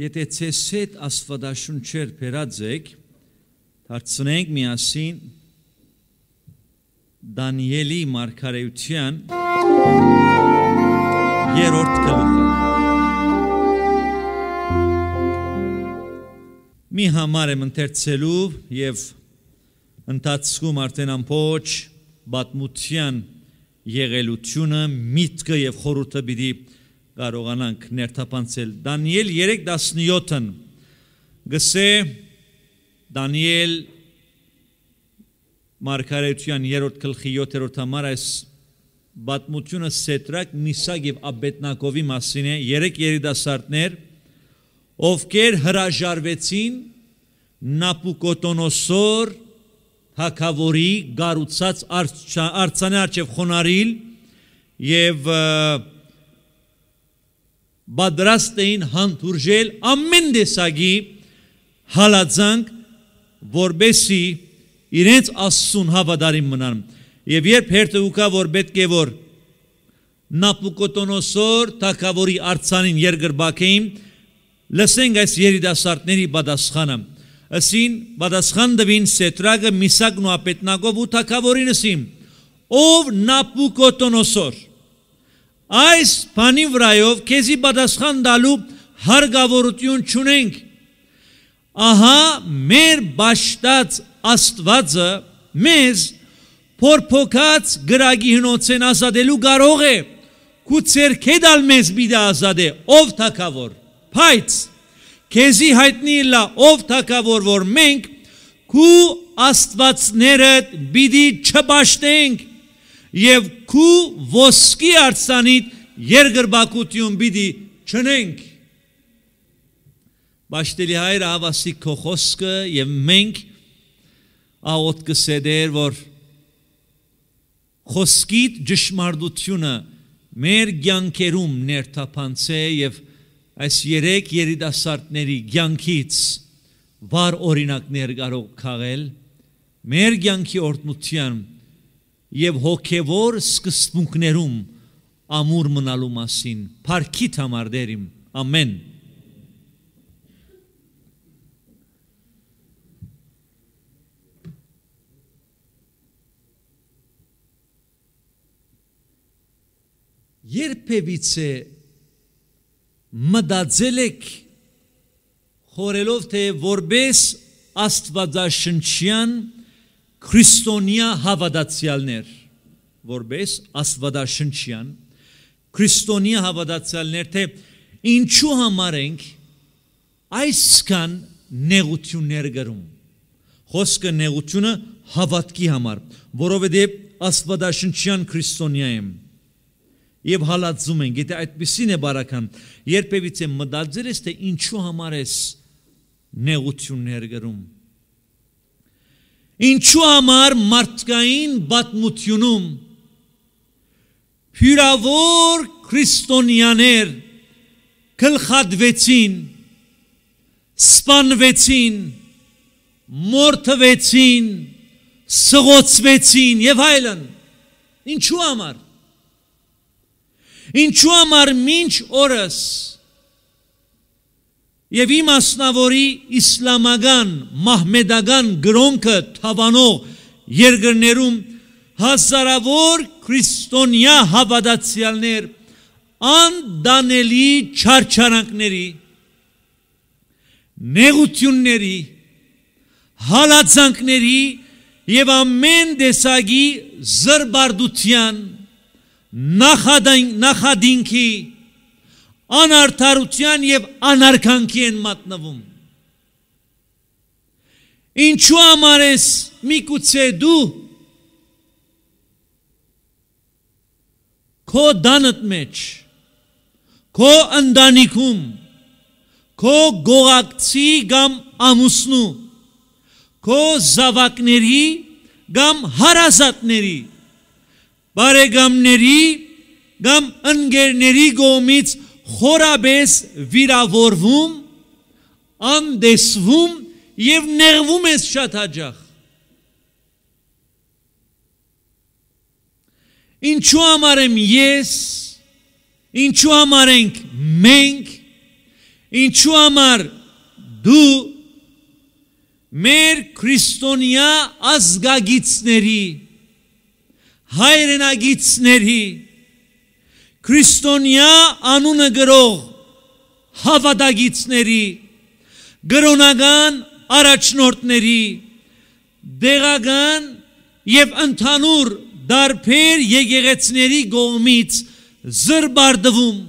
Եթե ցես հետ աստվածաշունչեր բերածեք, հարցնենք միասին Դանիելի մարգարեության երրորդ գլուխը։ Մի համար եմ ընթերցելու եւ ընդացում արդեն ամբողջ բատմության եղելությունը, միտքը եւ խորհուրդը պիտի կարողանանք ներթափանցել։ Դանիել 3:17-ն գսե Դանիել Մարգարեթյան 3-րդ գլխի 7-րդ համար այս բացմությունը Սետրակ, Միսակ եւ Աբեդնակովի մասին է, երեք երիտասարդներ, ովքեր հրաժարվեցին Նապուկոտոնոսոր հակավորի գառուցած արցանե արչև խոնարիլ եւ և, և բադրաստ էին հանդուրժել ամեն դեսագի հալածանք, որբեսի իրենց աստծուն հավատարիմ մնան։ Եվ երբ հերթուկա որ պետք է որ Նապուկոտոնոսոր թակավորի արցանին երգրբակեին, լսենք այս երիտասարդների պատասխանը։ Ասին պատասխան տվին Սետրագը Միսակն ու Ապետնագով ու թակավորին ասին. Ով Նապուկոտոնոսոր այս բանի վրայով քեզի պատասխան տալու հարգավորություն չունենք։ Ահա մեր ճաշտած Աստվածը մեզ փորփոքած գրագի հնոցեն ազատելու կարող է։ Քու ցերքե դալ մեզ մի դա ազատ է, ով թակավոր։ Բայց քեզի հայտնի լա ով թակավոր որ մենք քու Աստվածները պիտի չբաշտենք եւ քու ոսկի արցանիտ երգրբակություն բիդի չնենք Բաշտելի հայր ավասի քոխոսկը եւ մենք աոտ կսեդեր որ խոսքիդ ճշմարտությունը մեր ցանկերում ներթափանցե եւ այս երեք երիտասարդների ցանկից վար օրինակներ կարող քաղել մեր ցանկի օրտնության եւ հոգեվոր սկսպունքներում ամուր մնալու մասին։ Փարքիդ համար դերիմ։ Ամեն։ Երբևիցե մտածել եք հորելով թե որբես աստվածաշնչյան քրիստոնյա հավատացյալներ, որպես աստվածաշնչյան քրիստոնյա հավատացյալներ, թե ինչու համար ենք այսքան նեղություններ գրում։ Խոսքը նեղությունը հավատքի համար, որովհետև աստվածաշնչյան քրիստոնյա եմ եւ հալածում ենք, եթե այդպեսին է բարական, երբևիցե մտածել ես թե ինչու համար ես նեղություններ գրում Ինչու համար մարդկային բատմությունում հյուրավոր քրիստոնյաներ գլխադվեցին, սպանվեցին, մորթվեցին, սղոցվեցին եւ այլն։ Ինչու համար։ Ինչու համար ոչ օրս Եվ իմ ասնավորի իսլամական, մահմեդական գրոնքը թավանող երգրներում հազարավոր քրիստոնյա հավատացյալներ անդանելի չարչարանքների, նեղությունների, հալածանքների եւ ամեն տեսակի զրբարդության նախադինքի անարդարության եւ անարգանքի են մատնվում։ Ինչու համար ես միգուցե դու քո դանդ մեջ քո ընտանիքում քո գողակցի կամ ամուսնու քո զավակների կամ հարազատների բարեկամների կամ ընկերների գոմից խորաբես վիրավորվում, անդեսվում եւ նեղվում ես շատ հաճախ։ Ինչու համար եմ ես, ինչու համար ենք մենք, ինչու համար դու մեր քրիստոնյա ազգագիցների հայրենագիցների քրիստոնյա անունը գրող հավատագիցների գրոնական առաջնորդների դեղական եւ ընդհանուր դարբեր եկեղեցների գողմից զրբարդվում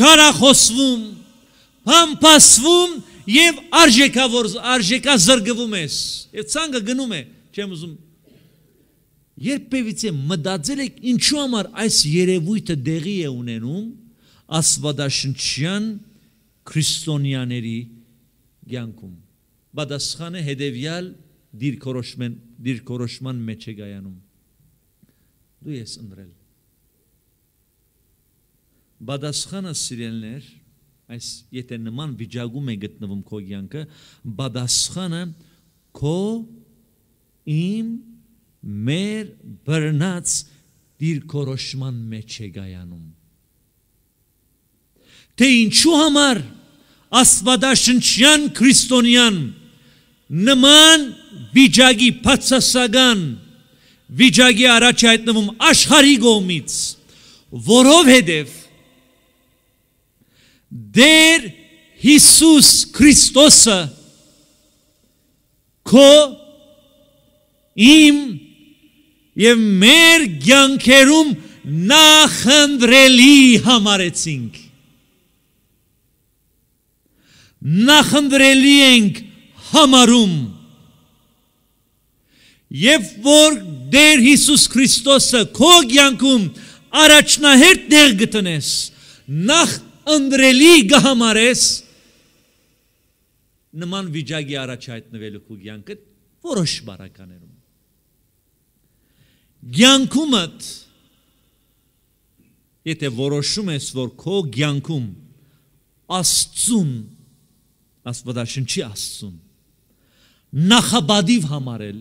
չարախոսվում համբասվում եւ արժեքավոր արժեկա զրկվում ես եւ ցանկը գնում է չեմ ուզում երբևիցե մտածել եք ինչու համար այս երևույթը դեղի է ունենում աստվածաշնչյան քրիստոնյաների կյանքում։ Պատասխանը հետևյալ դիրքորոշման դիրքորոշման մեջ է գայանում։ Դու ես ընդրել։ Պատասխանը սիրելներ, այս եթե նման վիճակում է գտնվում քո կյանքը, պատասխանը քո իմ մեր բռնած դիրքորոշման մեջ է գայանում թե ինչու համար աստվածաշնչյան քրիստոնյան նման վիճակի բացասական վիճակի առաջ հայտնվում աշխարհի գոմից որովհետև դեր Հիսուս Քրիստոսը քո իմ եւ մեր ցանկերում նախնդրելի համարեցինք նախնդրելի ենք համարում եւ որ դեր Հիսուս Քրիստոսը քո ցանկում առաջնահերթ դեր գտնես նախ ընդրելի գհամարես նման վիճակի առաջ հայտնվելու քո ցանկը որոշ բարականերում Գյանքումդ եթե որոշում ես, որ քո գյանքում Աստծուն, Աստվածաշնչի Աստծուն նախաբադիվ համարել,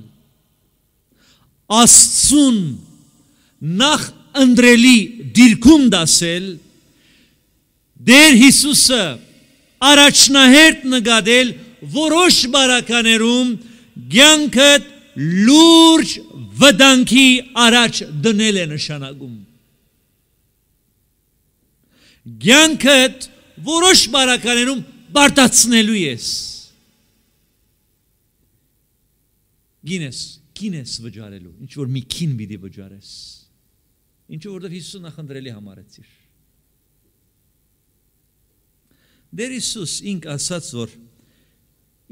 Աստծուն նախ ընդրելի դիրքում դասել, Դեր Հիսուսը առաջնահերթ նկատել որոշ բարականերում գյանքդ լուրջ վտանգի առաջ դնել է նշանակում։ Գյանքդ որոշ բարականերում բարտացնելու ես։ Գինես, կինես վճարելու, ինչ որ մի կին պիտի վճարես։ Ինչ որովհետև Հիսուսը նախընտրելի համարեցիր։ Դեր Հիսուս ինք ասաց որ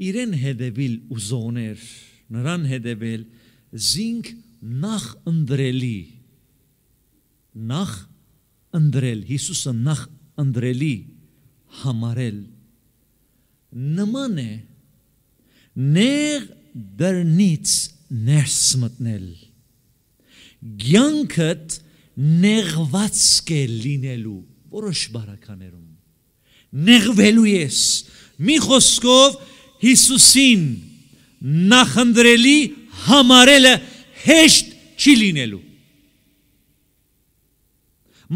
իրեն հետևիլ ուզոներ նրան հետևել զինք նախ ընդրելի նախ ընդրել Հիսուսը նախ ընդրելի համարել նման է ներ դրնից ներս մտնել ցանկդ նեղված կը լինելու որոշ բարականերում նեղվելու ես մի խոսքով Հիսուսին նախնդրելի համարելը հեշտ չի լինելու։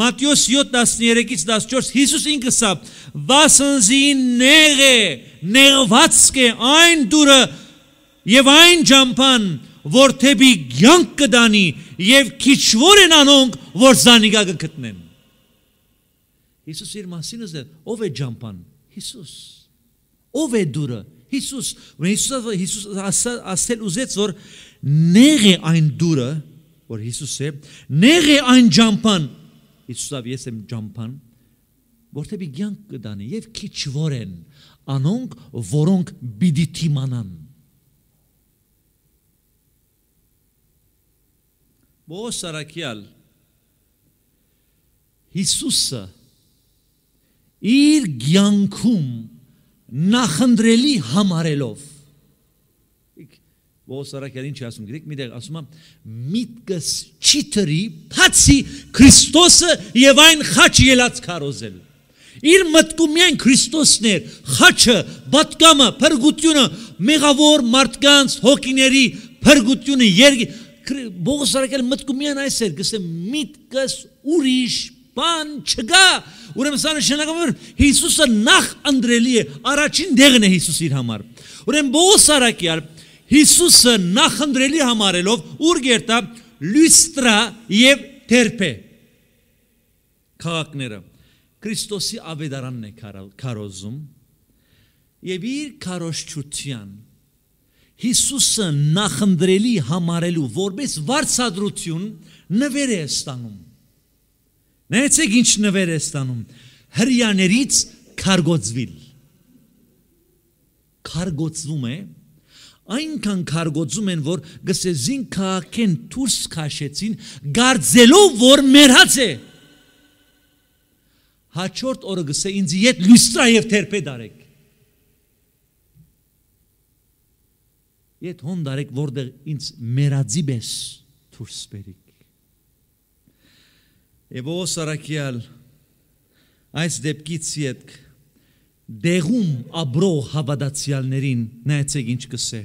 Մատյոս 7:13-ից 14 Հիսուս ինքը սա վասնզին նեղ է, նեղվածք է այն դուրը եւ այն ջամփան, որ թեպի ցանկ կդանի եւ քիչոր են անոնք, որ զանիգա կգտնեն։ Հիսուս իր մասին ասել, ով է ջամփան։ Հիսուս։ Ով է դուրը։ Հիսուս, Հիսուսը Հիսուսը ասել ուզեց, որ նեղ է այն դուրը, որ Հիսուս է, նեղ է այն ջամփան։ Հիսուսով ես եմ ջամփան, որտեբի ցանկ կդանի եւ քիչ որեն, անոնք, որոնք բիդի թիմանան։ Բոս արաքյալ Հիսուսը իր ցանկում նախնդրելի համարելով ոսարակեր ինչ ասում գրեք միտեղ ասում եմ միտքս չի տրի բացի քրիստոսը եւ այն խաչ ելած քարոզել իր մտքում միայն քրիստոսն էր խաչը բատկամը փրկությունը մեղավոր մարդկանց հոգիների փրկությունը երգի բողոսարակել մտքում միայն այս էր գսե միտքս ուրիշ բան չկա։ Ուրեմն սա նշանակում է, որ Հիսուսը նախ ընդրելի է, առաջին դեղն է Հիսուս իր համար։ Ուրեմն Բողոս Արաքյալ Հիսուսը նախ ընդրելի համարելով ուր գերտա լյուստրա եւ թերպե քաղաքները Քրիստոսի ավետարանն է քարոզում եւ իր քարոշչության Հիսուսը նախնդրելի համարելու որպես վարչադրություն նվեր է ստանում Նայեցեք ինչ նվեր է ստանում։ Հрьяներից քարգոծվիլ։ Քարգոծվում է այնքան քարգոծում են որ գսեզին քաղաքեն դուրս քաշեցին գարձելով որ մեռած է հաջորդ օրը գսե ինձ իդ լյստրա եւ թերպե դարեք իդ հոն դարեք որտեղ ինձ մեռածի բես դուրս բերիք Եվ ո սարակյալ այս դեպքից յետք դեղում աբրող հավատացյալներին նայեցեք ինչ կսե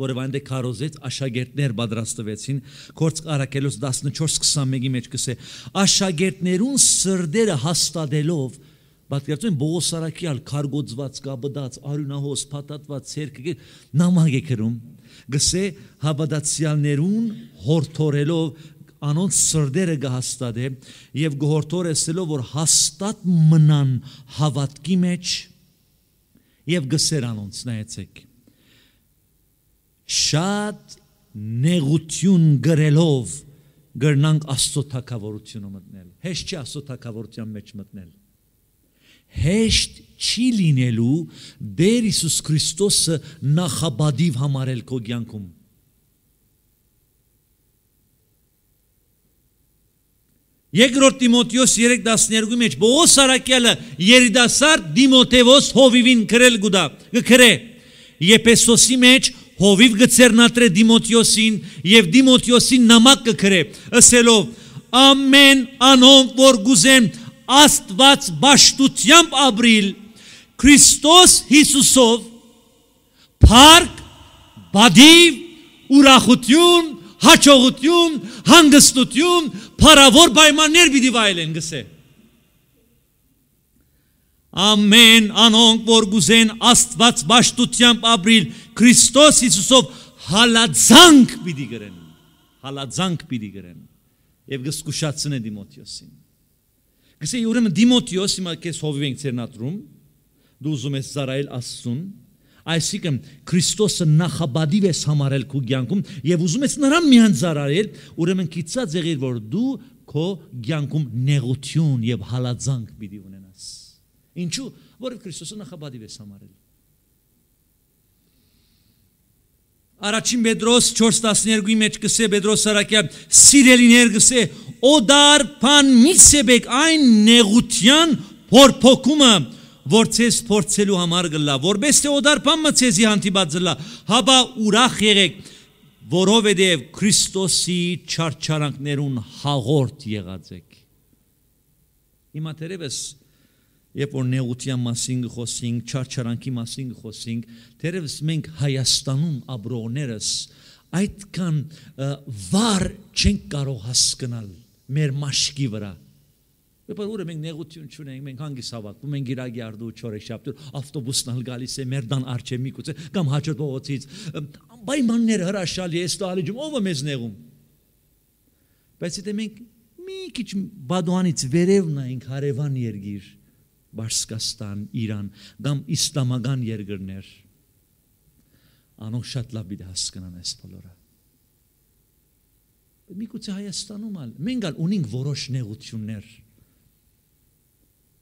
որով այնտեղ քարոզեց աշակերտներ պատրաստվեցին կորց արակելոս 14:21-ի մեջ կսե աշակերտներուն սրդերը հաստատելով Պատկերացնում Բողոսարակյալ քարգոծված, կաբդած, արյունահոս, փաթաթված ցերկը նամակ է գրում։ Գսե հավատացյալներուն հորթորելով անոնց սրդերը գահստադե եւ գողորթորեսելով որ հաստատ մնան հավատքի մեջ եւ գսեր անոնց նայեցեք շատ նեղություն գրելով գրնանք աստծո թակավորությունը մտնել հեշտ չի աստծո թակավորության մեջ մտնել հեշտ չի լինելու Տեր Հիսուս Քրիստոսը նախաբադիվ համարել քո կյանքում Երկրորդ Տիմոթեոս 3:12-ի մեջ Բողոս Սարակյալը երիտասարդ Դիմոթեոս հովիվին գրել գուտա։ Գքրե։ Եփեսոսի մեջ հովիվ գծերնատրե Դիմոթեոսին եւ Դիմոթեոսին նամակ կգրե, ասելով. Ամեն անոնք որ գուզեն Աստված ճաշտությամբ ապրիլ Քրիստոս Հիսուսով փառք, բադիվ, ուրախություն, հաջողություն, հանգստություն, փարավոր պայմաններ պիտի վայելեն գսե։ Ամեն անոնք որ գուզեն Աստված ճաշտությամբ ապրիլ Քրիստոս Հիսուսով հալածանք պիտի գրեն։ Հալածանք պիտի գրեն։ Եվ գսկուշացնե Դիմոթեոսին։ Գսե ուրեմն Դիմոթեոս հիմա քեզ հովիվ ենք ծերնատրում։ Դու ուզում ես զարայել Աստծուն այսինքն Քրիստոսը նախաբադիվ ես համարել քու ցանկում եւ ուզում ես նրան միանձարարել, ուրեմն կիցած եղիր որ դու քո ցանկում նեղություն եւ հալածանք պիտի ունենաս։ Ինչու՞, որով Քրիստոսը նախաբադիվ ես համարել։ Առաջին Պետրոս 4:12-ի մեջ գսե Պետրոս Սարակյա սիրելիներ գսե օ դարփան մի սեբեք այն նեղության փորփոքումը որ ցեզ փորձելու համար գլա, որբես թե օդարպամը ցեզի հանդիպած զլա, հաբա ուրախ եղեք, որովհետև Քրիստոսի չարչարանքներուն հաղորդ եղած եք։ Հիմա թերևս երբ որ նեղության մասին խոսենք, չարչարանքի մասին խոսենք, թերևս մենք Հայաստանում ապրողներս այդքան վար չենք կարող հասկանալ մեր մաշկի վրա Եբար ուրեմն մենք նեղություն չունենք, մենք հանգիստ հավաքվում ենք Գիրագի արդու չորեքշաբթու ավտոբուսն ալ գալիս է Մերդան արջե միգուցե կամ հաջորդ փողոցից։ Պայմաններ հրաշալի է, ստո ալիջում ով է մեզ նեղում։ Բայց եթե մենք մի քիչ բադոանից վերև նայենք հարևան երկիր, Բարսկաստան, Իրան կամ իսլամական երկրներ, անոնք շատ լավ պիտի հասկանան այս բոլորը միգուցե Հայաստանում ալ մենք ալ ունենք որոշ նեղություններ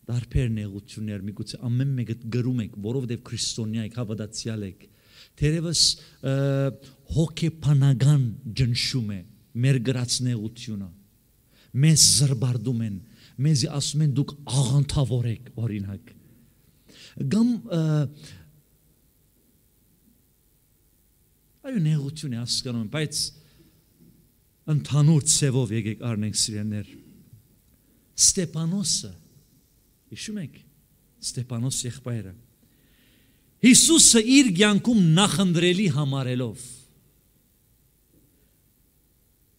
տարբեր նեղություններ, միգուցե ամեն մեկը գրում եք, որովհետև քրիստոնյա եք, հավատացյալ եք։ Տերևս հոգեբանական ջնշում է մեր գրած նեղությունը։ Մեզ զրբարդում են, մեզի ասում են դուք աղանթավոր եք, օրինակ։ Գամ այո նեղությունը հասկանում եմ, բայց ընդհանուր ցևով եկեք առնենք սիրելներ։ Ստեփանոսը Հիշում եք Ստեփանոս եղբայրը։ Հիսուսը իր ցանկում նախընտրելի համարելով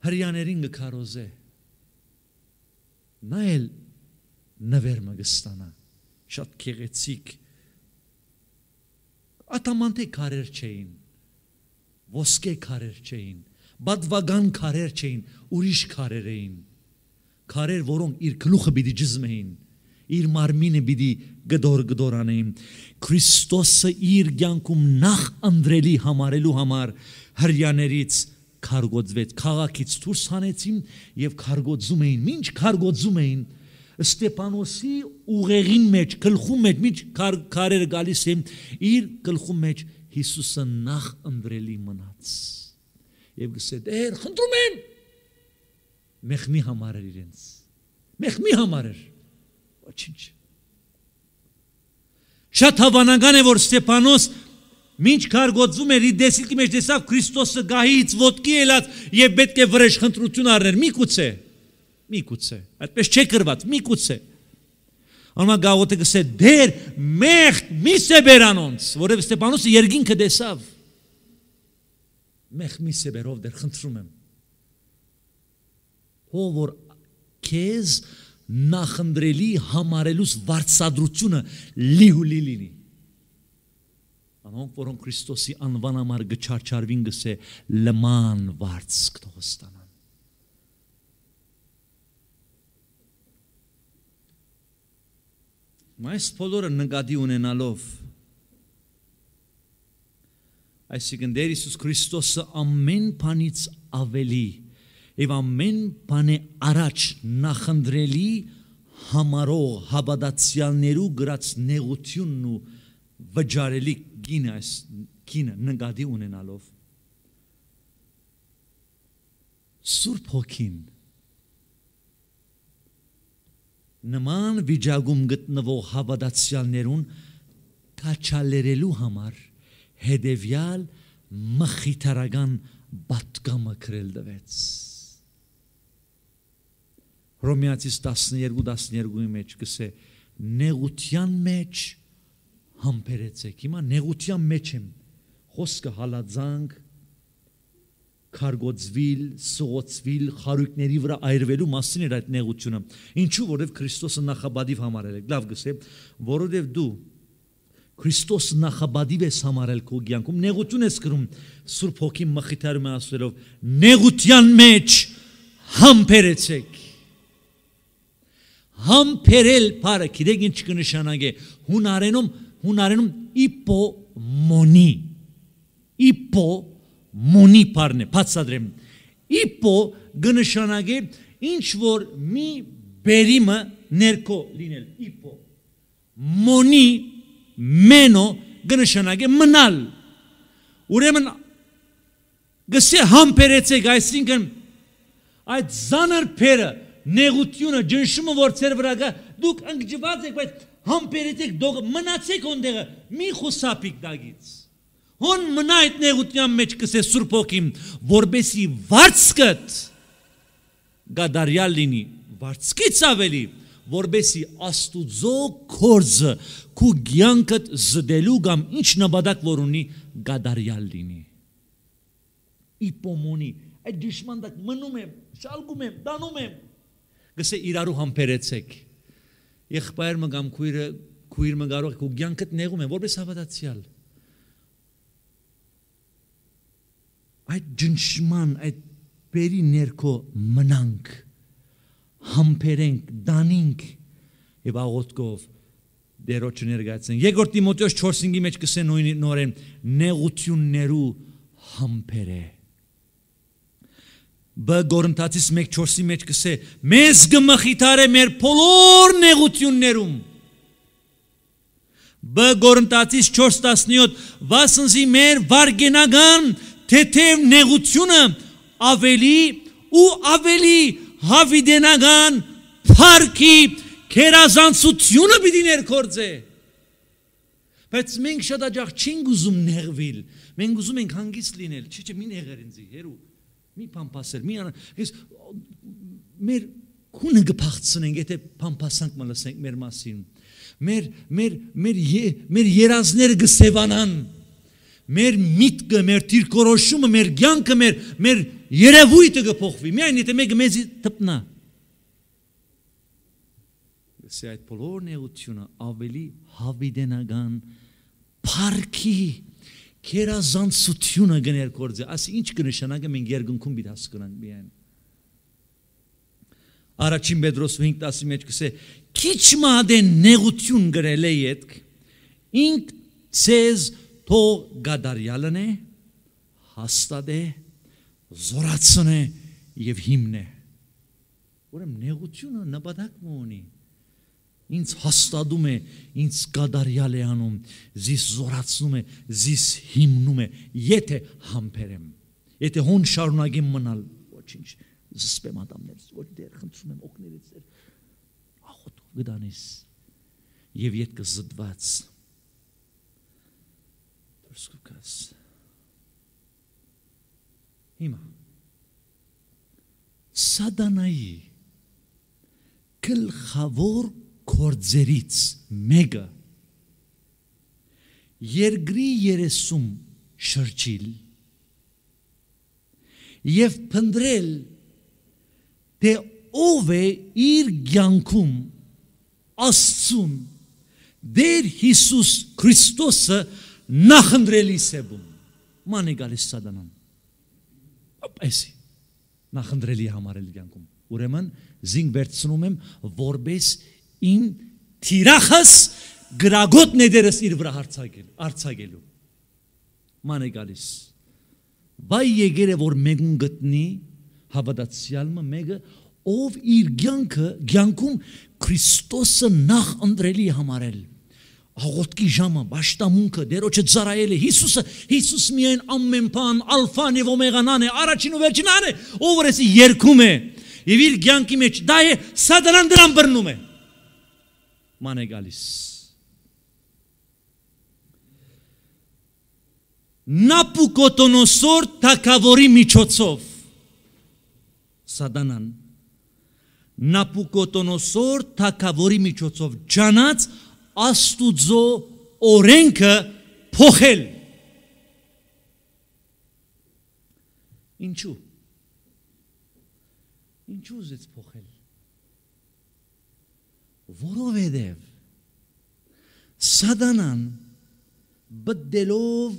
հрьяաներին գքարոզե նա էլ նվեր մգստանա շատ քեղեցիկ ատամանտե քարեր չէին ոսկե քարեր չէին բադվագան քարեր չէին ուրիշ քարեր էին քարեր որոնք իր գլուխը պիտի ջզմեին իր մարմինը պիտի գդոր գդոր անեին քրիստոսը իր ցանկում նախ անդրելի համարելու համար հрьяներից քարգոծվեց քաղաքից դուրս հանեցին եւ քարգոծում էին ինչ քարգոծում էին Ստեփանոսի ուղեղին մեջ գլխում մեջ միջ քար քարեր գալիս են իր գլխում մեջ Հիսուսը նախ անդրելի մնաց եւ գսե դեր խնդրում եմ մեղմի համար իրենց մեղմի համար էր ոչինչ։ Շատ հավանական է, որ Ստեփանոս մինչ քար գոծվում էր, դեսիլքի մեջ տեսավ Քրիստոսը գահից ոտքի ելած եւ պետք է վրեժ խնդրություն առներ։ Միգուցե, միգուցե, այդպես չէ գրված, միգուցե։ Անմա գաղոտը գսե դեր մեղ միսե բերանոնց, որև Ստեփանոսը երկինքը դեսավ։ Մեղ միսե բերով դեր խնդրում եմ։ Հո որ քեզ նախնդրելի համարելուց վարծադրությունը լիհուլի լինի անոնք որոնք Քրիստոսի անվան համար գչարչարվին գսե լման վարծ կտոստանան Մայս բոլորը նկատի ունենալով այսինքն Տեր Հիսուս Քրիստոսը ամեն բանից ավելի եւ ամեն բանը առաջ նախնդրելի համարող հավատացյալներու գրած նեղությունն ու վճարելի գինը այս գինը նկատի ունենալով Սուրբ Հոգին նման վիճակում գտնվող հավատացյալներուն կաչալերելու համար հետևյալ մխիթարական պատկամը կրել դվեց Հռոմեացիս 12:12-ի մեջ գսե նեղության մեջ համբերեցեք։ Հիմա նեղության մեջ եմ։ Խոսքը հալածանք, քարգոծվիլ, սողոցվիլ, խարույկների վրա այրվելու մասին էր այդ նեղությունը։ Ինչու որովհետև Քրիստոսը նախաբադիվ համարել է։ Լավ գսե, որովհետև դու Քրիստոս նախաբադիվ ես համարել քո ցանկում, նեղություն ես գրում Սուրբ Հոգին մխիթարում է ասելով՝ նեղության մեջ համբերեցեք համբերել բառը գիտեք ինչ կնշանակի հունարենում հունարենում իպոմոնի իպոմոնի բառն է բացադրեմ իպո գնշանակի ինչ որ մի բերիմը ներքո լինել իպո մոնի մենո գնշանակի մնալ ուրեմն գսե համբերեցեք այսինքն այդ զանր փերը նեղությունը, ջնշումը, որ ձեր վրա գա, դուք ընկճված եք, բայց համբերեցեք դող մնացեք ոնդեղը, մի խուսափիկ դագից։ Հոն մնա այդ նեղության մեջ կսե Սուրբ Օքին, որբեսի վարձկդ գադարյալ լինի, վարձկից ավելի, որբեսի Աստուծո կորձը քու ցանկդ զդելու կամ ինչ նպատակ որ ունի գադարյալ լինի։ Իպոմոնի այդ դժմանդակ մնում եմ, շալգում եմ, դանում եմ, գսե իրարու համբերեցեք։ Եղբայր մը կամ քույրը քույր մը կարող է քու ցանկդ նեղում են որպես հավատացյալ։ Այդ ջնշման, այդ բերի ներքո մնանք, համբերենք, դանինք եւ աղոթքով դերոջ ներգացեն։ Երկրորդ Տիմոթեոս 4:5-ի մեջ կսեն նույն նորեն նեղություններու համբերե։ Բ Գորնթացիս 1:4-ի մեջ կսե մեզ գմխիթարե մեր բոլոր նեղություններում Բ Գորնթացիս 4:17 վասնզի մեր վարգենական թեթև նեղությունը ավելի ու ավելի հավիդենական փառքի քերազանցությունը պիտի ներկործե բայց մենք շատ աջախ չենք ուզում նեղվել մենք ուզում ենք հանգիստ լինել չի չէ մի նեղեր ինձի հերու մի փամփասեր, մի ես մեր քունը գփացնենք, եթե փամփասանք մը լսենք մեր մասին։ Մեր մեր մեր մեր երազները գսեվանան։ Մեր միտքը, մեր դիրքորոշումը, մեր ցանկը, մեր մեր երևույթը գփոխվի։ Միայն եթե մեկը մեզի տպնա։ Ես այդ բոլոր նեղությունը ավելի հավիդենական, բարքի Քերազանցությունը գներ կործի, աս ինչ կնշանակա մենք երկնքում իր հասկանանք միայն։ Առաջին Պետրոս 5:10-ի մեջ կսե քիչ մադեն նեղություն գրել է յետք ինք ցեզ թո գադարյալն է հաստատ է զորացն է եւ հիմն է ուրեմն նեղությունը նպատակ ունի ինձ հաստատում է, ինձ գադարյալ է անում, զիս զորացնում է, զիս հիմնում է, եթե համբերեմ, եթե հոն շարունակեմ մնալ, ոչինչ, զսպեմ ատամներս, ոչ դեր, խնդրում եմ օգներից դեր, աղոտով գտանիս, և ետ կզդված, դրսկու կաս, հիմա, սադանայի, կլխավոր փորձերից մեկը երկրի 30 շրջիլ եւ փնդրել թե ով է իր ցանկում աստծուն դեր Հիսուս Քրիստոսը նախնդրելի սեբում ման է գալիս սատանան այսի նախնդրելի համար էլ ցանկում ուրեմն զինք վերցնում եմ որբես իմ թիրախս գրագոտ նեդերս իր վրա հարցակել, արցակելու։ Ման է գալիս։ Բայ եկերը որ մեկուն գտնի հավատացյալը մեկը ով իր ցանկը ցանկում Քրիստոսը նախ ընտրելի համարել հաղորդքի ժամը աշտամունքը դերոջը ծարայել է Հիսուսը Հիսուս միայն ամեն բան ալֆան եւ օմեգանան է առաջին ու վերջինն է ով որ էսի երկում է եւ իր ցանկի մեջ դա է սատանան դրան բռնում է ման է գալիս։ Նապուկոտոնոսոր թակավորի միջոցով սատանան Նապուկոտոնոսոր թակավորի միջոցով ճանաց Աստուծո օրենքը փոխել։ Ինչու։ Ինչու ուզեց փոխել որովհետև սադանան բդելով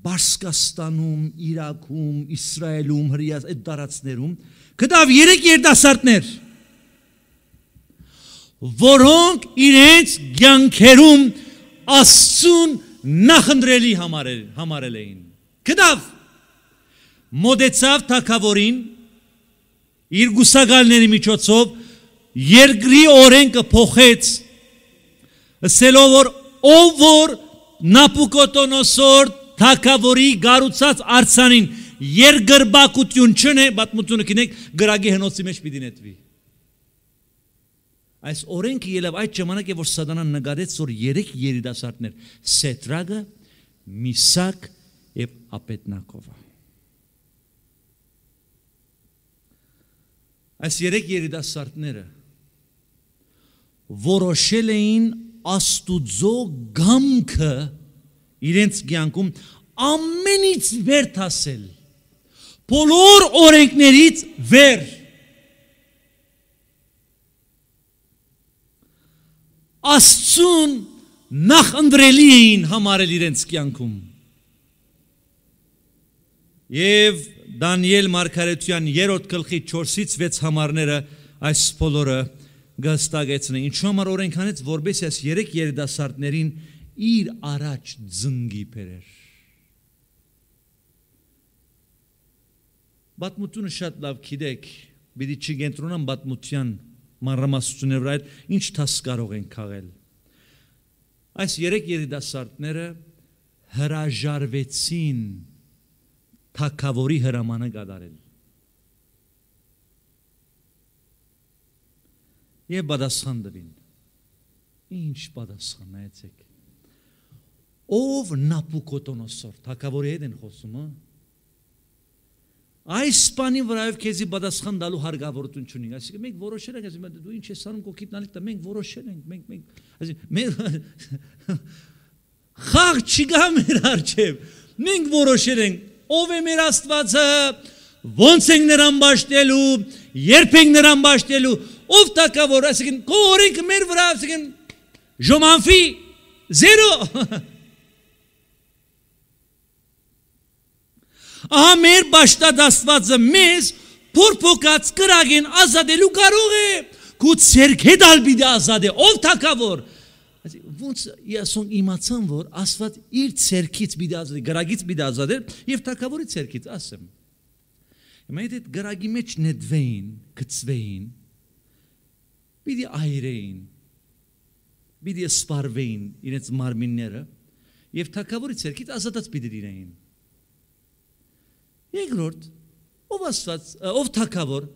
Բարսկաստանում, Իրաքում, Իսրայելում, Հրիաս այդ դարածներում գտավ երեք երդասարտներ, որոնք իրենց ցանկերում Աստծուն նախընտրելի համարել, համարել էին։ Գտավ մոդեցավ թակավորին իր գուսակալների միջոցով երկրի օրենքը փոխեց ասելով որ ով որ Նապուկոտոնոսոր թակավորի գառուցած արցանին երգրբակություն չնե, պատմությունը գինեք, գրագի հնոցի մեջ պիտի նետվի։ Այս օրենքը ելավ այդ ժամանակ է որ սատանան նկարեց որ երեք երիտասարդներ Սետրագը, Միսակ եւ Ապետնակովը։ Այս երեք երիտասարդները որոշել էին աստուծո գամքը իրենց կյանքում ամենից վեր հասել բոլոր օրենքներից վեր աստծուն նախ ընդրելի էին համարել իրենց կյանքում եւ Դանիել Մարգարեթյան 3 գլխի 4-ից 6 համարները այս բոլորը գստագեցնե։ Ինչու համար օրենքանից որբես այս երեք երիտասարդներին իր առաջ զնգի բերեր։ Բատմությունը շատ լավ գիտեք, պիտի չգենտրոնան բատմության մանրամասությունների վրա, ինչ թաս կարող են քաղել։ Այս երեք երիտասարդները հրաժարվեցին թակավորի հրամանը կատարել եւ պատասխան տվին։ Ինչ պատասխանեցեք։ Ով Նապուկոտոնոսոր, թակավորի հետ են խոսումը։ Այս բանի վրա եւ քեզի պատասխան տալու հարգավորություն չունի։ Այսինքն մենք որոշել ենք, ասում դու ինչ ես անում կոկիտ նալիք դա մենք որոշել ենք, մենք մենք այսինքն խաղ չկա մեր արջև։ Մենք որոշել ենք, ով է մեր Աստվածը, ո՞նց ենք նրան ճաշտելու, երբ ենք նրան ճաշտելու, ով թակավոր, այսինքն քո օրենքը մեր վրա, այսինքն ժոմանֆի 0 Ահա մեր ճշտած Աստվածը մեզ փորփոքած կրակին ազատելու կարող է։ Գուց երկեդ ալբիդի ազատ է, ով թակավոր։ Ոնց ես ուն իմացան, որ Աստված իր ցերքից մի դազդ, գրագից մի դազդ էր եւ թակավորի ցերքից, ասեմ։ Հիմա այդ գրագի մեջ նետվեին, գծվեին, պիտի այրեին պիտի սպարվեին իրենց մարմինները եւ թակավորի ցերքից ազատած պիտի դինեին երկրորդ ով աստված ով թակավոր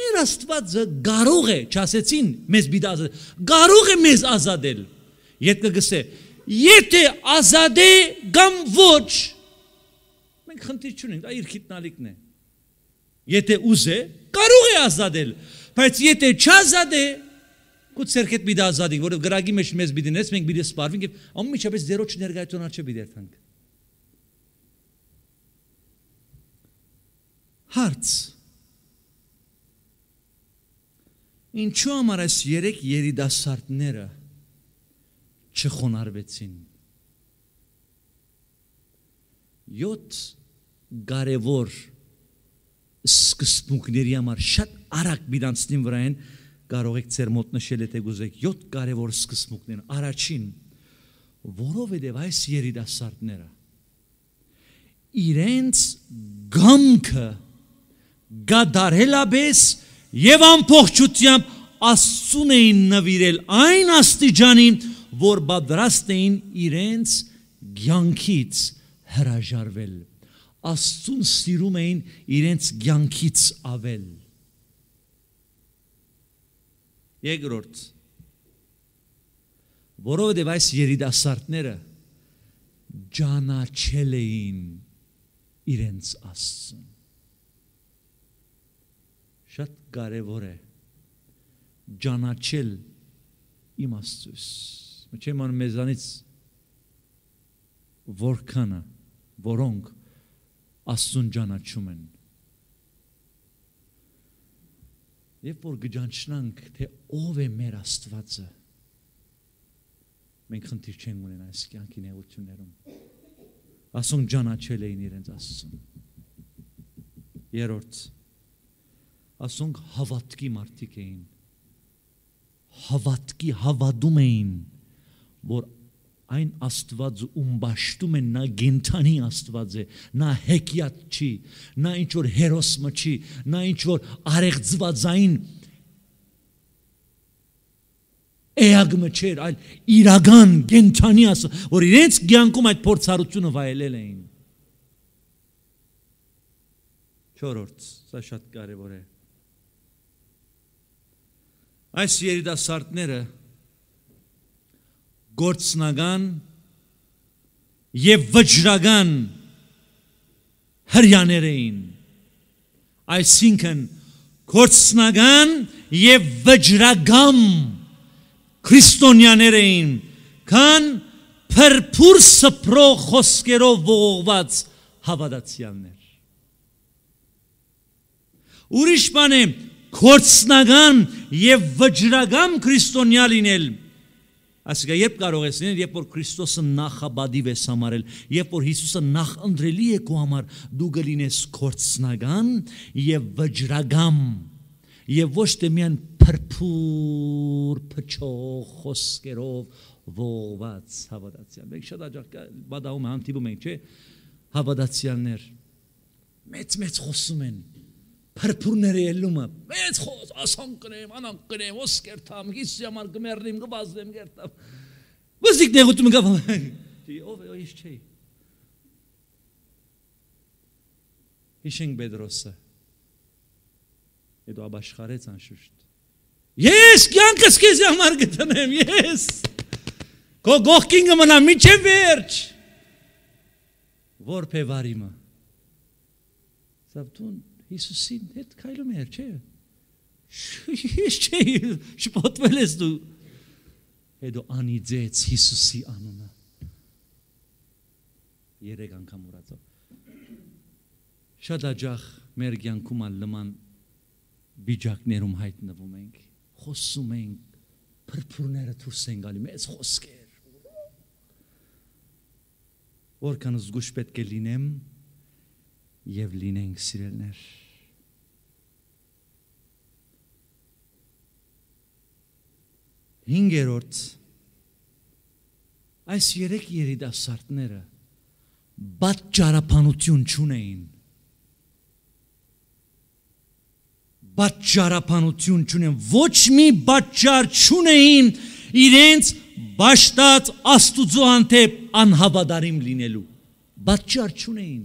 մեր աստվածը կարող է չասեցին մեզ բիդազը կարող է մեզ ազատել Եթե գսե, եթե ազատե կամ ոչ, մենք խնդիր չունենք, դա իր քիտնալիկն է։ Եթե ուզե, կարող է ազատել, Բայց եթե չազատ է, գուցե երկետ մի դա ազատի, որով գրագի մեջ մեզ մի դնես, մենք մի դես սպարվենք եւ ամենիջապես զերո չներգայացնալ չէ մի դերթանք։ Հարց։ Ինչու համար այս երեք երիտասարդները չխոնարհվեցին։ 7 կարևոր սկզբունքների համար շատ արագ միրանցնին վրա են կարող եք ծեր մոտ նշել եթե գուզեք 7 կարևոր սկզբունքներ առաջին որովհետև այս երիտասարդները իրենց գամքը գադարելաբես եւ ամբողջությամբ աստծուն էին նվիրել այն աստիճանին որ պատրաստ էին իրենց ցանկից հրաժարվել Աստծուն սիրում էին իրենց ցանկից ավել։ Երկրորդ որովհետև այս երիտասարդները ճանաչել էին իրենց Աստծուն։ Շատ կարևոր է ճանաչել իմ Աստծուս։ Մինչև ման մեզանից որքանը, որոնք Աստծուն ճանաչում են։ Երբ որ գճանչնանք, թե ով է մեր Աստվածը, մենք խնդիր չենք ունենա այս կյանքի նեղություններում։ Ասում ճանաչել էին իրենց Աստծուն։ Երորդ ասոնք հավատքի մարդիկ էին հավատքի հավատում էին որ այն Աստվածը ում ճաշտում են նա գենթանի Աստված է նա հեքիաթ չի նա ինչ որ հերոս մը չի նա ինչ որ արեղծվածային էագ մը չէր այլ իրական գենթանի Աստված որ իրենց ցանկում այդ փորձառությունը վայելել էին 4-րդ սա շատ կարևոր է այս երիտասարդները գործնական եւ վճռական հрьяներ էին այսինքն գործնական եւ վճռական քրիստոնյաներ էին քան փրփուր սփրո խոսքերով ողողված հավատացյալներ ուրիշ բան է գործնական եւ վճռական քրիստոնյա լինել Այսինքն երբ կարող ես լինել, երբ որ Քրիստոսը նախաբադիվ ես համարել, երբ որ Հիսուսը նախ ընդրելի է քո համար, դու գլինես կորցնական եւ վճռագամ եւ ոչ թե միայն փրփուր փչող խոսքերով ողված հավատացյալ։ Մենք շատ աջակ բադաում հանդիպում ենք, չէ՞։ Հավատացյալներ մեծ-մեծ խոսում են, փրփուրները ելումը մեծ խոս ասան կնեմ անան կնեմ ոս կերտամ հիս ժամար գմերնիմ գբազնեմ կերտամ վզիկ դեղուտում գավան ով է իշ չի հիշենք բեդրոսը հետո աբաշխարեց անշուշտ ես կյանքս քեզ համար գտնեմ ես քո գողքին կմնա միջև վերջ որփե վարիմա սա դու Հիսուսին հետ քայլում էր, չէ։ Ես չէի, շփոթվել ես դու։ Հետո անի ձեց Հիսուսի անունը։ Երեք անգամ ուրացա։ Շատ աջախ մեր ցանկում ալման բիջակներում հայտնվում ենք, խոսում ենք, փրփուրները դուրս են գալի մեծ խոսքեր։ Որքան զգուշ պետք է լինեմ եւ լինենք սիրելներ։ 5-րդ այս երեք երիտասարդները բաճարապանություն չունեին բաճարապանություն չունեն ոչ մի բաճար չունեին իրենց ճաշտած աստուծո հանդեպ անհավատարիմ լինելու բաճար չունեին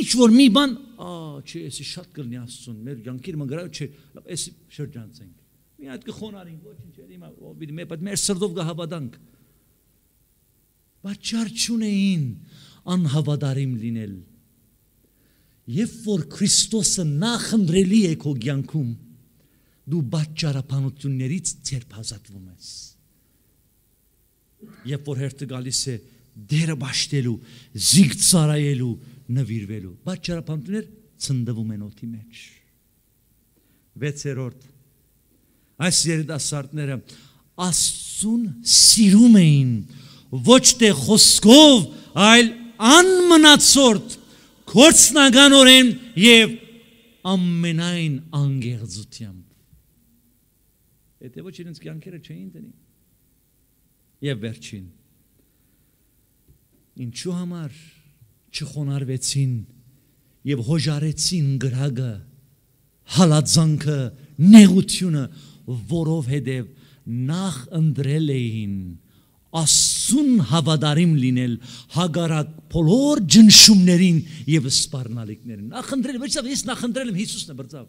ինչ որ մի բան ա չէ էսի շատ կլինի աստծուն մեր յանքերը մը գրա չէ լավ էսի շրջանցենք մի հատ կխոնարենք, ոչինչ չէ, հիմա ով մի պատ մեր սրտով կհավատանք։ Բայց չար չունեին անհավատարիմ լինել։ Եվ որ Քրիստոսը նախնդրելի է քո կյանքում, դու բաճարապանություններից ծերբ ազատվում ես։ Երբ որ հերթը գալիս է դերը ճաշտելու, զիգծարայելու, նվիրվելու, բաճարապանություններ ցնդվում են օդի մեջ։ 6-րդ այս երիտասարդները Աստծուն սիրում էին ոչ թե խոսքով, այլ անմնացորդ կորցնականորեն եւ ամենայն անգեղծությամբ։ Եթե ոչ իրենց կյանքերը չէին դնի։ Եվ վերջին։ Ինչու համար չխոնարվեցին եւ հոժարեցին գրագը հալածանքը նեղությունը որովհետև նախ ընդրել էին աստուն հավատարիմ լինել հագարակ բոլոր ջնշումներին եւ սպառնալիքներին նախ ընդրել ոչ թե ես նախ ընդրել եմ Հիսուսն է բրծավ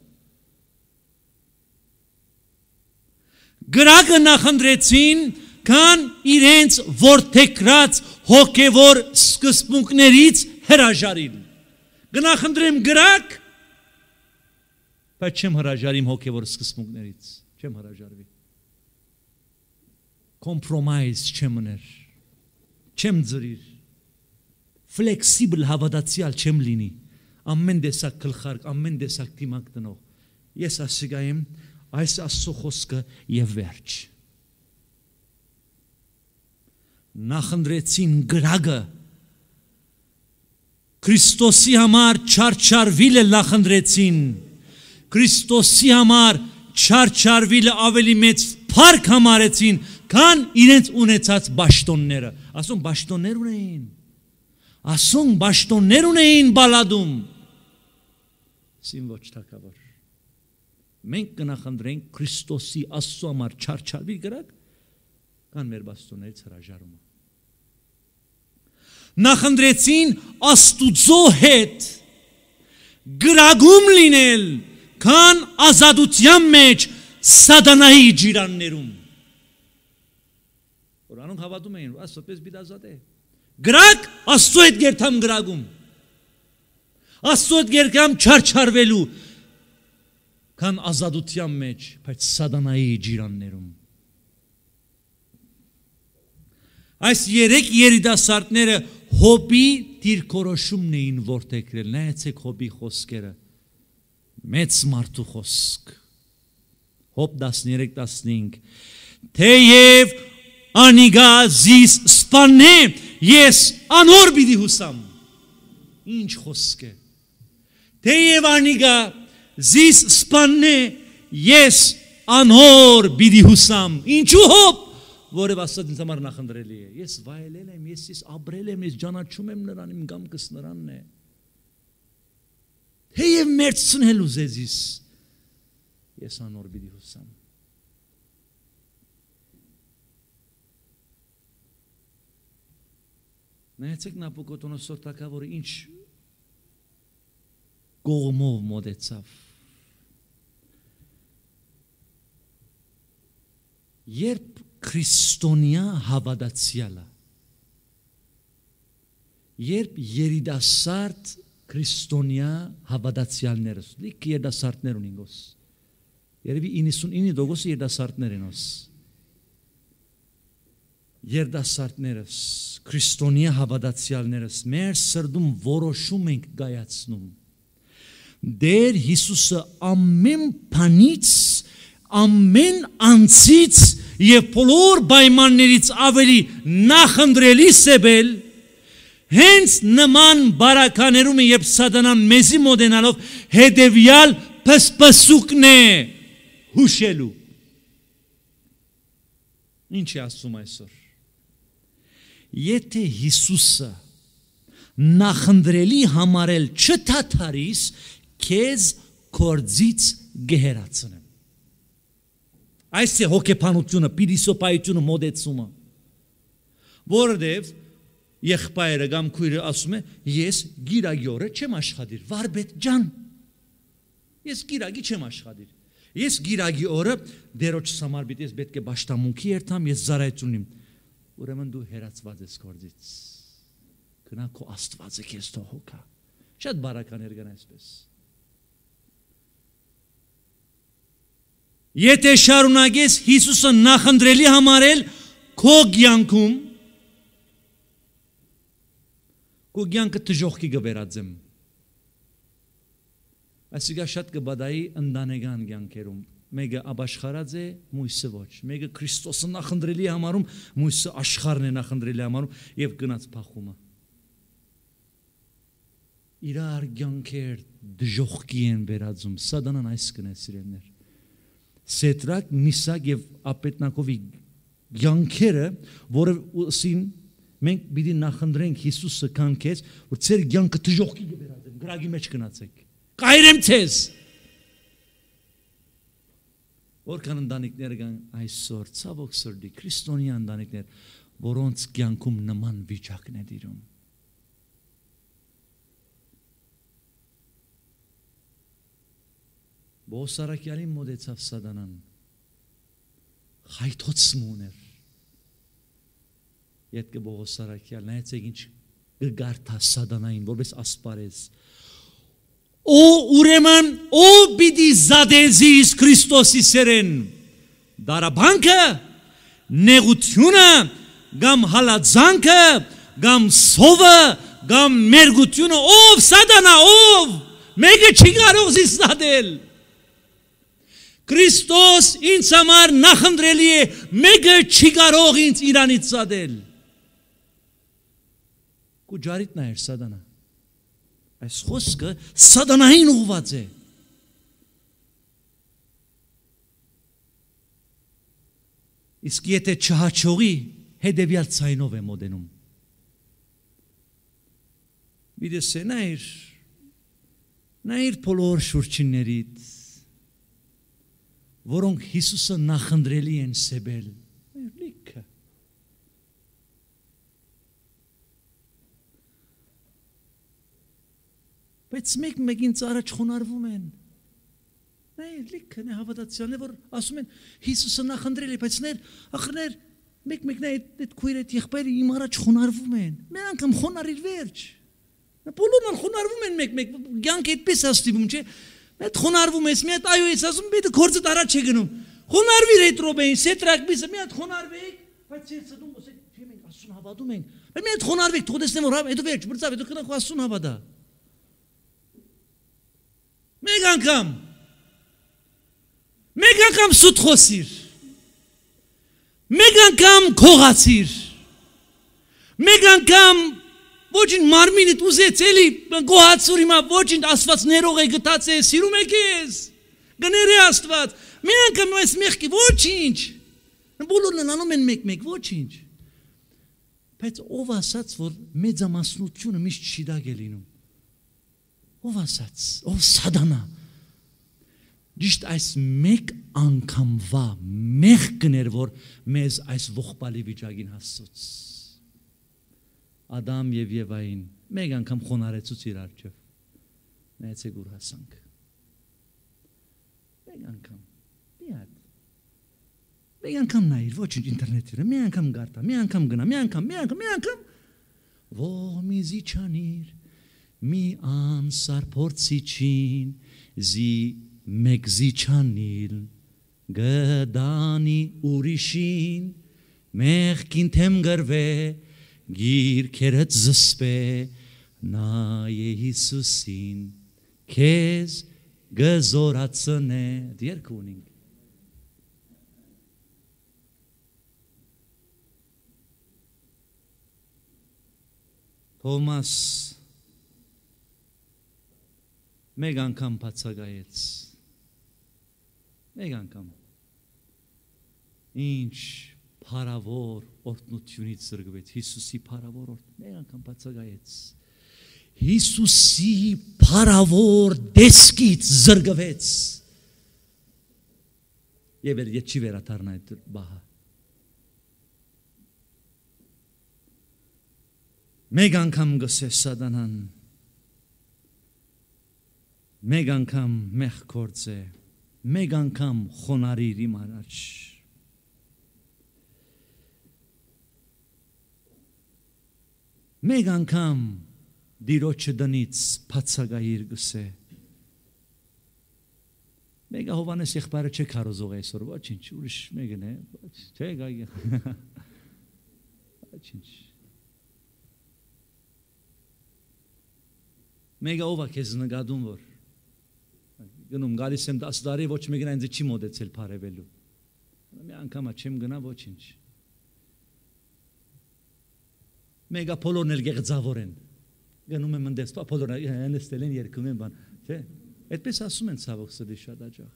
գրակը նախ ընդրեցին քան իրենց որթեքրած հոգևոր սկզբունքներից հրաժարին գնախնդրեմ գրակ բայց չեմ հրաժարիմ հոգևոր սկզբունքներից չեմ հրաժարվի compromise չեմ ուներ չեմ ծրիր flexible հավատացյալ չեմ լինի ամեն տեսակ գլխարկ ամեն տեսակ դիմակ տնող ես ասիգա եմ այս աստծո խոսքը եւ վերջ նախնդրեցին գրագը Քրիստոսի համար չարչարվիլը նախնդրեցին Քրիստոսի համար չար չարչարվիլը ավելի մեծ փառք համարեցին, քան իրենց ունեցած ճաշտոնները։ Ասում ճաշտոններ ունեին։ Ասում ճաշտոններ ունեին բալադում։ Սին ոչ թակավոր։ Մենք կնախնդրենք Քրիստոսի Աստծո համար չարչարվի գրակ կան մեր ճաշտոններից հրաժարումը։ Նախնդրեցին Աստուծո հետ գրագում լինել քան ազատության մեջ սատանայի ջիրաններում որ անոնք հավատում էին որ աստծո պես պիտի ազատ է գրակ աստծո այդ գերթամ գրագում աստծո այդ գերգամ չարչարվելու քան ազատության մեջ բայց սատանայի ջիրաններում այս երեք երիտասարդները հոբի դիրքորոշումն էին որթեքրել նայեցեք հոբի խոսքերը մեծ մարդու խոսք։ Հոբ 13:15 Թեև անիգա զիս սպանե ես անոր բիդի հուսամ։ Ինչ խոսք է։ Թեև անիգա զիս սպանե ես անոր բիդի հուսամ։ Ինչու հոբ որև աստված ինձ համար նախնդրելի է։ Ես վայելել եմ, ես ես ապրել եմ, ես ճանաչում եմ նրան, իմ գամքս նրանն է։ նրան Հեև մերցնել ուզեցիս։ Ես անոր բիդի հուսամ։ Նայեցեք Նապոկոտոնոսոր տակավորը ինչ կողմով մոտեցավ։ Երբ քրիստոնյա հավատացյալը երբ երիտասարդ քրիստոնյա հավատացյալներս, լիք երդասարտներ ունին գոս։ Երևի 99% երդասարտներ են ոս։ Երդասարտներս, քրիստոնյա հավատացյալներս, մեր սրդում որոշում ենք գայացնում։ Դեր Հիսուսը ամեն բանից, ամեն անցից եւ բոլոր պայմաններից ավելի նախընտրելի սեբել հենց նման բարականերումը, երբ սատանան մեզի մոտենալով հետևյալ պսպսուկն է հուշելու։ Ինչ է ասում այսօր։ Եթե Հիսուսը նախնդրելի համարել չթաթարիս, քեզ կորձից գհերացնեմ։ Այս է հոգեբանությունը, պիրիսոպայությունը, մոդեցումը։ Որովհետև եղբայրը կամ քույրը ասում է ես գիրագյորը չեմ աշխատիր վարպետ ջան ես գիրագի չեմ աշխատիր ես գիրագի օրը դերոջս համար պիտի ես պետք է աշտամունքի երթամ ես զարայություն իմ ուրեմն դու հերացված ես կորձից գնա քո աստվածը քեզ թող հոգա շատ բարական էր գնա այսպես Եթե շարունակես Հիսուսը նախընտրելի համարել քո կյանքում քո ցանկը դժողքի գվերածեմ ասիգա շատ կբադայի ընդանեգան ցանկերում մեկը աբաշխարած է մույսը ոչ մեկը քրիստոսը նախնդրելի համարում մույսը աշխարհն է նախնդրելի համարում եւ գնաց փախումը իրար ցանկեր դժողքի են վերածում սադանան այս կնես իրեններ սետրակ միսակ եւ ապետնակովի ցանկերը որը սին Մենք պիտի նախընտրենք Հիսուսը կան քեզ, որ ծեր կյանքը դժողքի գերազեմ, գրագի մեջ գնացեք։ Կայրեմ ցեզ։ Որքան ընտանիքներ կան այսօր ցավոք սրդի քրիստոնյա ընտանիքներ, որոնց կյանքում նման վիճակն է դիրում։ Բոսարակյանին մոտեցավ սատանան։ Խայթոցում ուներ Ետքը Բողոս Սարաքյալ նայեցեք ինչ գգարտա սադանային որպես ասպարեզ Օ ուրեմն օ բիդի զադեզիս Քրիստոսի սերեն դարաբանքը նեղությունը կամ հալածանքը կամ սովը կամ մերգությունը ով սատանա ով մեկը չի կարող զիսնադել Քրիստոս ինձ համար նախնդրելի է մեկը չի կարող ինձ իրանից սադել ու ջարիտ նայր սատանա։ Այս խոսքը սատանային ուղված է։ Իսկ եթե չհաջողի, հետևյալ ցայնով է մոդենում։ Միտես նայր նայր բոլոր շուրջիններիդ որոնք Հիսուսը նախընտրելի են սեբել բայց մեկ մեկին ծառաջ խոնարվում են։ Նայ, լիքն է հավատացյալն է, որ ասում են Հիսուսը նախընտրել է, բայց ներ, ախներ մեկ-մեկն այդ այդ քույրը, այդ եղբայրը իմ առաջ խոնարվում են։ Մի անգամ խոնարիր վերջ։ Բոլորն խոնարվում են մեկ-մեկ, ցանկ այդպես է ստիպում, չէ՞։ Մետ խոնարվում ես, մի հատ այո ես ասում, բիդը գործը դարաջ է գնում։ Խոնարվիր այդ ռոբեին, սետրակ միսը, մի հատ խոնարվեիք, բայց ես ցտում, ասեք, չեմ ասում հավատում ենք։ Բայց մի հատ խոնարվեք, թող տեսնեմ որ հա, հետո վերջ, բրծավ, հետո կնա 60 հավատա։ Մեկ անգամ Մեկ անգամ սուտ խոսիր։ Մեկ անգամ քողացիր։ Մեկ անգամ ոչինչ մարմինդ ուզեց էլի գոհացուր հիմա ոչինչ Աստված ներող է գտած է, սիրում է քեզ։ Գներե Աստված։ Մեկ անգամ ես մեղքի ոչինչ։ Բոլորն անում են մեկ-մեկ ոչինչ։ Բայց ով ասաց որ մեծամասնությունը միշտ շիդագ է լինում ով ասաց ով սադանա ճիշտ այս մեկ անգամվա մեղքն էր որ մեզ այս ողբալի վիճակին հասցուց Ադամ եւ Եվային մեկ անգամ խոնարեցուց իր արջով նայեցեք ուր հասանք մեկ անգամ մի հատ մեկ անգամ նայիր ոչինչ ինտերնետի վրա մի անգամ գարտա մի անգամ գնա մի անգամ մի անգամ մի անգամ ոմիզի չանիր մի անսար փորձիչին զի մեգզիչանիլ գդանի ուրիշին մեղքին թեմ գրվե գիրքերդ զսպե նայե Հիսուսին քեզ գզորացնե դերք ունինք Թոմաս մեկ անգամ բացակայեց մեկ անգամ ինչ փարավոր օրտնությունից զրկվեց Հիսուսի փարավոր օրտ մեկ անգամ բացակայեց Հիսուսի փարավոր դեսկից զրկվեց եւ ել չի վերադառնա այդ բահը մեկ անգամ գսես սատանան մեկ անգամ մեղ կործե, մեկ անգամ խոնարիր իմ առաջ։ Մեկ անգամ դիրոչը դնից պացագայիր գսե։ Մեկը Հովանես եղբայրը չէ քարոզող այսօր, ոչինչ, ուրիշ մեկն է, ոչ, չէ գայ։ Ոչինչ։ Մեկը ով է քեզ նկատում որ գնում, գալիս եմ 10 տարի ոչ մեկն այնձ չի մոտեցել բարևելու։ Մի անգամա չեմ գնա ոչինչ։ Մեգապոլորն էլ գեղձավոր են։ Գնում եմ ընդես, պոլորը հենստել են երկում են բան, չէ՞։ Այդպես ասում են ցավոք սդի շատ աջախ։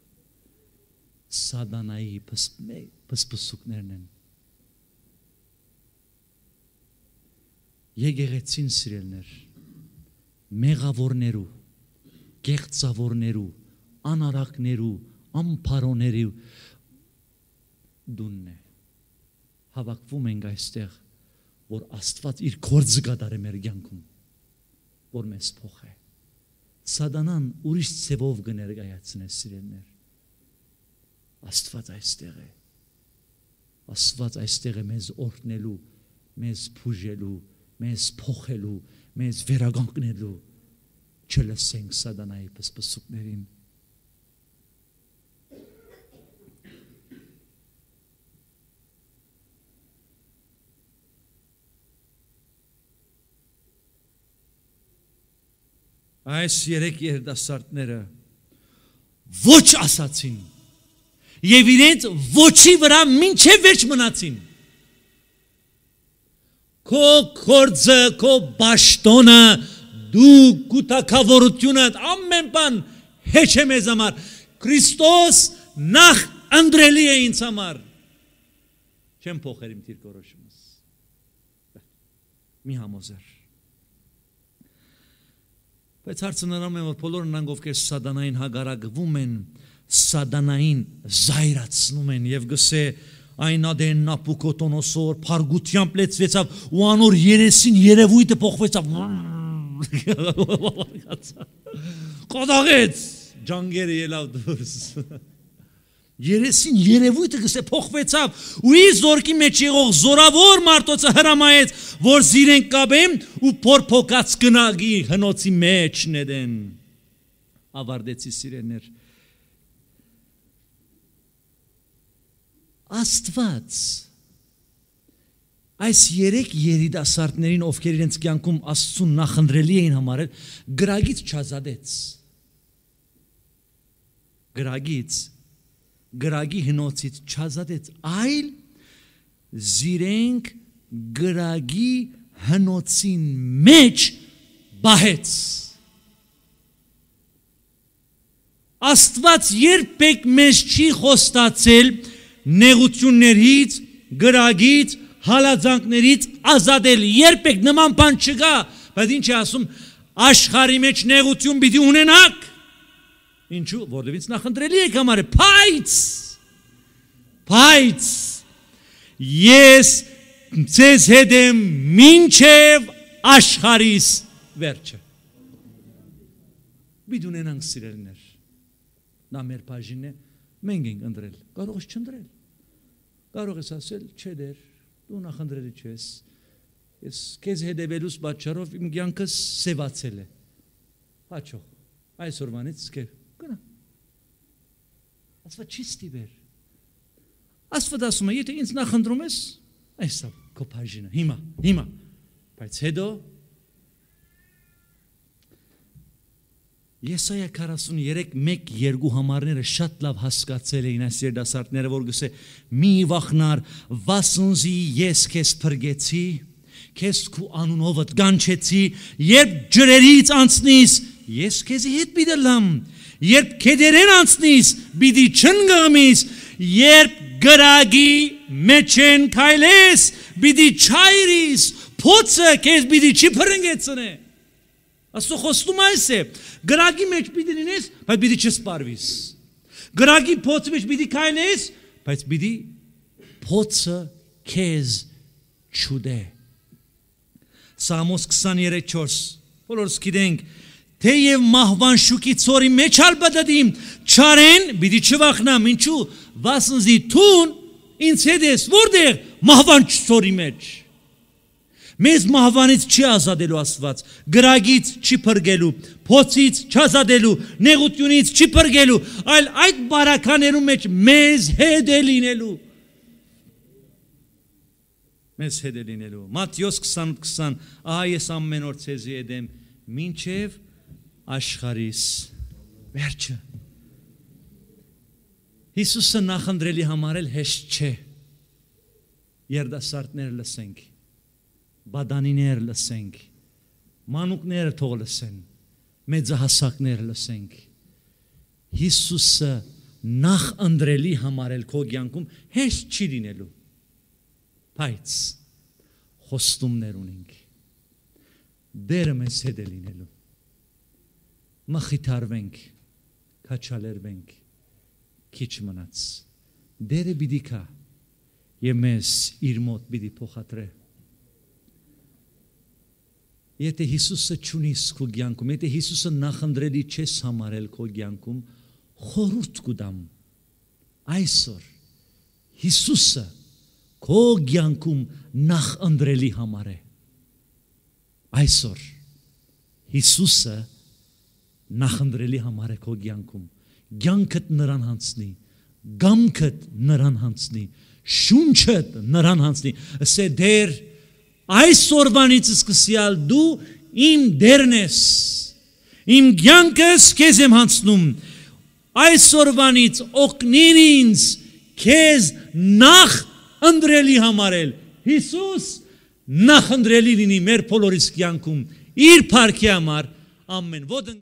Սադանայի պսպսուկներն են։ Եկեղեցին սիրելներ, մեղավորներու, գեղձավորներու, անարակներու, ամփարոների դունն է։ Հավաքվում ենք այստեղ, որ Աստված իր գործը կատարի մեր կյանքում, որ մեզ փոխի։ Սատանան ուրիշ ցևով կներկայացնե սիրելներ։ Աստված այստեղ է։ Աստված այստեղ է մեզ օրհնելու, մեզ բուժելու, մեզ փոխելու, մեզ վերականգնելու։ Չլսենք սատանայի պսպսուկներին։ պս Այս երեք երդասարտները ոչ ասացին եւ իրենց ոչի վրա ինչե վերջ մնացին։ Քո կորձը, քո ճաշտոնը, դու կուտակավորությունը ամեն բան հեչ է մեզ համար։ Քրիստոս նախ ընդրելի է ինձ համար։ Չեմ փոխեր իմ դիրքորոշումս։ Մի համոզեր։ Բայց հարցը նրանում է, որ բոլոր նրանք, ովքեր սատանային հագարակվում են, սատանային զայրացնում են եւ գսե այն ադեն նապուկոտոնոսոր փարգությամբ լեցվեցավ ու անոր երեսին երևույթը փոխվեցավ կոդաղեց ջանգերը ելավ դուրս Երեսին երևույթը գսե փոխվեցավ ու իր զորքի մեջ եղող զորավոր մարտոցը հրամայեց, որ զիրեն կաբեմ ու փորփոկած գնագի հնոցի մեջ նեդեն։ Ավարդեցի սիրեներ։ Աստված այս երեք երիտասարդներին, ովքեր իրենց կյանքում Աստծուն նախընտրելի էին համարել, գրագից չազատեց։ Գրագից գրագի հնոցից չազատեց, այլ զիրենք գրագի հնոցին մեջ բահեց։ Աստված երբեք մեզ չի խոստացել նեղություններից, գրագից, հալածանքներից ազատել, երբեք նման բան չկա, բայց ինչ է ասում, աշխարի մեջ նեղություն պիտի ունենաք, Ինչու, որովհետև նախընտրելի եք համարը, բայց բայց ես ձեզ հետ եմ մինչև աշխարհիս վերջը։ Մի դունենանք սիրելիներ։ Նա մեր բաժինն է, մենք ենք ընտրել։ Կարող ես չընտրել։ Կարող ես ասել, չէ դեր, դու նախընտրելի չես։ Ես քեզ հետևելուս պատճառով իմ կյանքը սևացել է։ Աչո։ Այսօրվանից սկսել Գնա։ Աստված չիստի վեր։ Աստված ասում է, եթե ինձ նախընտրում ես, այս է քո բաժինը, հիմա, հիմա։ Բայց հետո Եսայա 43:1-2 համարները շատ լավ հասկացել էին այս երդասարտները, որ գսե՝ «Մի վախնար, վասունզի ես քեզ փրկեցի, քեզ քու անունովդ գանչեցի, երբ ջրերից անցնես, ես քեզի հետ միտելամ»։ մի Երբ կեդերեն անցնիս, բիդի չնգմիս, երբ գրագի մեջ են քայլես, բիդի չայրիս, փոցը քեզ բիդի չի փրնգեցնե։ Աստու խոստում այս է, գրագի մեջ բիդի լինես, բայց բիդի չսպարվիս։ Գրագի փոցի մեջ բիդի քայլես, բայց բիդի փոցը քեզ չուդե։ Սամոս 23:4 Բոլորս գիտենք թեև մահվան շուկի ծորի մեջ ալ բդդիմ, չարեն, բիդի չվախնամ, ինչու, վասնզի թուն, ինձ հետ ես, որդեղ մահվան չծորի մեջ։ Մեզ մահվանից չի ազադելու ասված, գրագից չի պրգելու, փոցից չազադելու, նեղությունից չի պրգելու, այլ այդ բարականերու մեջ մեզ հետ է լինելու մեզ հետ է լինելու։ Մատթեոս 28:20 Ահա ես ամեն օր ցեզի եդեմ, ինչև աշխարհիս վերջը Հիսուսը նախընտրելի համար էլ հեշտ չէ երդասարտներ լսենք բադանիներ լսենք մանուկները թող լսեն մեծահասակներ լսենք Հիսուսը նախ ընտրելի համարել քո կյանքում հեշտ չի լինելու բայց խոստումներ ունենք դերը մեզ հետ է լինելու մխիթարվենք, քաչալերվենք, քիչ մնաց։ Դերը պիտի կա եւ մեզ իր մոտ պիտի փոխադրե։ Եթե Հիսուսը ճունիս քո ցանկում, եթե Հիսուսը նախընտրելի չես համարել քո ցանկում, խորուրդ կուտամ այսօր Հիսուսը քո ցանկում նախընտրելի համար է այսօր Հիսուսը նախնդրելի համար է քո ցանկում ցանկդ նրան հանցնի գամքդ նրան հանցնի շունչդ նրան հանցնի ասե դեր այսօրվանից սկսյալ դու իմ դերն ես իմ ցանկս քեզ եմ հանցնում այսօրվանից օգնիր ինձ քեզ նախ ընդրելի համարել Հիսուս նախ ընդրելի լինի մեր բոլորիս կյանքում իր փառքի համար ամեն ոդն